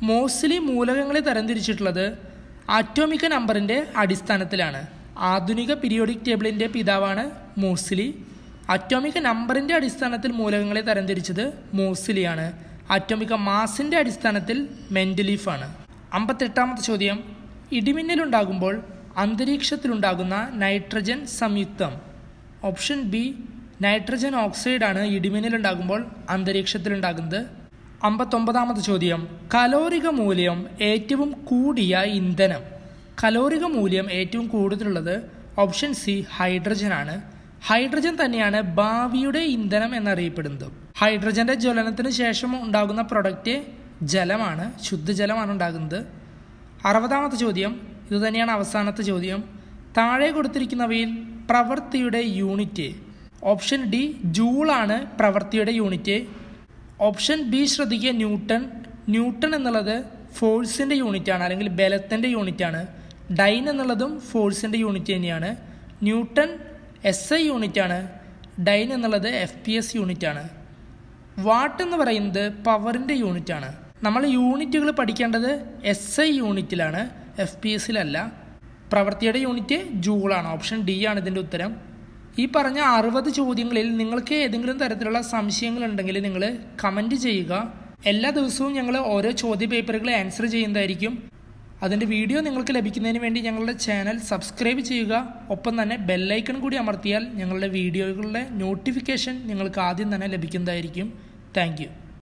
മോസ്ലി മൂലകങ്ങളെ തരംതിരിച്ചിട്ടുള്ളത് ആറ്റോമിക നമ്പറിൻ്റെ അടിസ്ഥാനത്തിലാണ് ആധുനിക പീരിയോഡിക് ടേബിളിൻ്റെ പിതാവാണ് മോസ്ലി ആറ്റോമിക നമ്പറിൻ്റെ അടിസ്ഥാനത്തിൽ മൂലകങ്ങളെ തരംതിരിച്ചത് മോസ്ലിയാണ് ആറ്റോമിക മാസിൻ്റെ അടിസ്ഥാനത്തിൽ മെൻ്റലീഫാണ് അമ്പത്തെട്ടാമത്തെ ചോദ്യം ഇടിമിന്നലുണ്ടാകുമ്പോൾ അന്തരീക്ഷത്തിലുണ്ടാകുന്ന നൈട്രജൻ സംയുക്തം ഓപ്ഷൻ ബി നൈട്രജൻ ഓക്സൈഡാണ് ഇടിമിന്നലുണ്ടാകുമ്പോൾ അന്തരീക്ഷത്തിലുണ്ടാകുന്നത് അമ്പത്തൊമ്പതാമത് ചോദ്യം കലോറിക മൂല്യം ഏറ്റവും കൂടിയ ഇന്ധനം കലോറിക മൂല്യം ഏറ്റവും കൂടുതലുള്ളത് ഓപ്ഷൻ സി ഹൈഡ്രജനാണ് ഹൈഡ്രജൻ തന്നെയാണ് ഭാവിയുടെ ഇന്ധനം എന്നറിയപ്പെടുന്നത് ഹൈഡ്രജൻ്റെ ജ്വലനത്തിന് ശേഷം ഉണ്ടാകുന്ന പ്രൊഡക്റ്റ് ജലമാണ് ശുദ്ധജലമാണ് ഉണ്ടാകുന്നത് അറുപതാമത്തെ ചോദ്യം ഇതുതന്നെയാണ് അവസാനത്തെ ചോദ്യം താഴെ കൊടുത്തിരിക്കുന്നവയിൽ പ്രവൃത്തിയുടെ യൂണിറ്റ് ഓപ്ഷൻ ഡി ജൂളാണ് പ്രവൃത്തിയുടെ യൂണിറ്റ് ഓപ്ഷൻ ബി ശ്രദ്ധിക്കുക ന്യൂട്ടൺ ന്യൂട്ടൺ എന്നുള്ളത് ഫോഴ്സിൻ്റെ യൂണിറ്റാണ് അല്ലെങ്കിൽ ബലത്തിൻ്റെ യൂണിറ്റാണ് ഡൈൻ എന്നുള്ളതും ഫോഴ്സിൻ്റെ യൂണിറ്റ് തന്നെയാണ് ന്യൂട്ടൺ എസ് ഐ യൂണിറ്റാണ് ഡൈൻ എന്നുള്ളത് എഫ് പി എസ് യൂണിറ്റാണ് വാട്ട് എന്ന് പറയുന്നത് പവറിൻ്റെ യൂണിറ്റാണ് നമ്മൾ യൂണിറ്റുകൾ പഠിക്കേണ്ടത് എസ് ഐ യൂണിറ്റിലാണ് എഫ് പി എസിലല്ല പ്രവൃത്തിയുടെ യൂണിറ്റ് ജൂളാണ് ഓപ്ഷൻ ഡി ആണ് ഇതിൻ്റെ ഉത്തരം ഈ പറഞ്ഞ അറുപത് ചോദ്യങ്ങളിൽ നിങ്ങൾക്ക് ഏതെങ്കിലും തരത്തിലുള്ള സംശയങ്ങൾ ഉണ്ടെങ്കിൽ നിങ്ങൾ കമൻറ്റ് ചെയ്യുക എല്ലാ ദിവസവും ഞങ്ങൾ ഓരോ ചോദ്യ പേപ്പറുകൾ ആൻസർ ചെയ്യുന്നതായിരിക്കും അതിൻ്റെ വീഡിയോ നിങ്ങൾക്ക് ലഭിക്കുന്നതിന് വേണ്ടി ഞങ്ങളുടെ ചാനൽ സബ്സ്ക്രൈബ് ചെയ്യുക ഒപ്പം തന്നെ ബെല്ലൈക്കൺ കൂടി അമർത്തിയാൽ ഞങ്ങളുടെ വീഡിയോകളുടെ നോട്ടിഫിക്കേഷൻ നിങ്ങൾക്ക് ആദ്യം തന്നെ ലഭിക്കുന്നതായിരിക്കും താങ്ക്